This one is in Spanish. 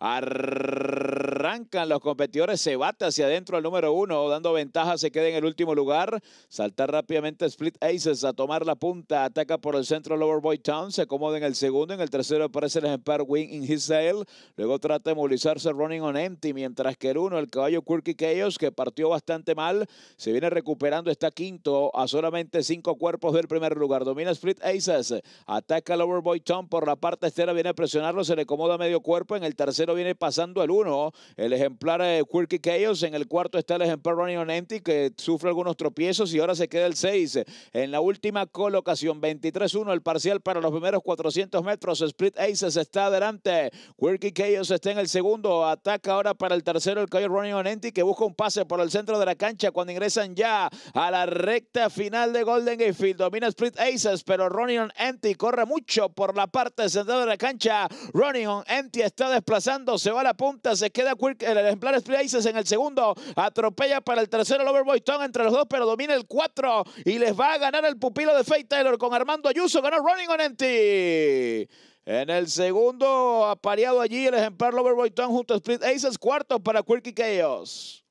Arr- arrancan los competidores, se bate hacia adentro al número uno, dando ventaja, se queda en el último lugar. Saltar rápidamente Split Aces a tomar la punta, ataca por el centro Lower Boy Town, se acomoda en el segundo, en el tercero aparece el ejemplar Wing in His Sail, luego trata de movilizarse Running on Empty, mientras que el uno, el caballo Quirky Chaos, que partió bastante mal, se viene recuperando, está quinto a solamente cinco cuerpos del primer lugar. Domina Split Aces, ataca Lower Boy Town por la parte estera, viene a presionarlo, se le acomoda medio cuerpo, en el tercero viene pasando al uno, el ejemplar de eh, Quirky Chaos. En el cuarto está el ejemplar Ronnie Empty, que sufre algunos tropiezos y ahora se queda el 6. En la última colocación, 23-1 el parcial para los primeros 400 metros. Split Aces está adelante. Quirky Chaos está en el segundo. Ataca ahora para el tercero el Running Ronnie Empty, que busca un pase por el centro de la cancha cuando ingresan ya a la recta final de Golden Gatefield Domina Split Aces, pero Ronnie corre mucho por la parte central de la cancha. Ronnie Empty está desplazando, se va a la punta, se queda el eh, ejemplar Aces en el segundo. Atropella para el tercero el Overboy entre los dos, pero domina el cuatro y les va a ganar el pupilo de Faye Taylor con Armando Ayuso. Ganó Running on NT! En el segundo, apareado allí el ejemplar Loverboy Town junto a Split Aces. Cuarto para Quirky Chaos.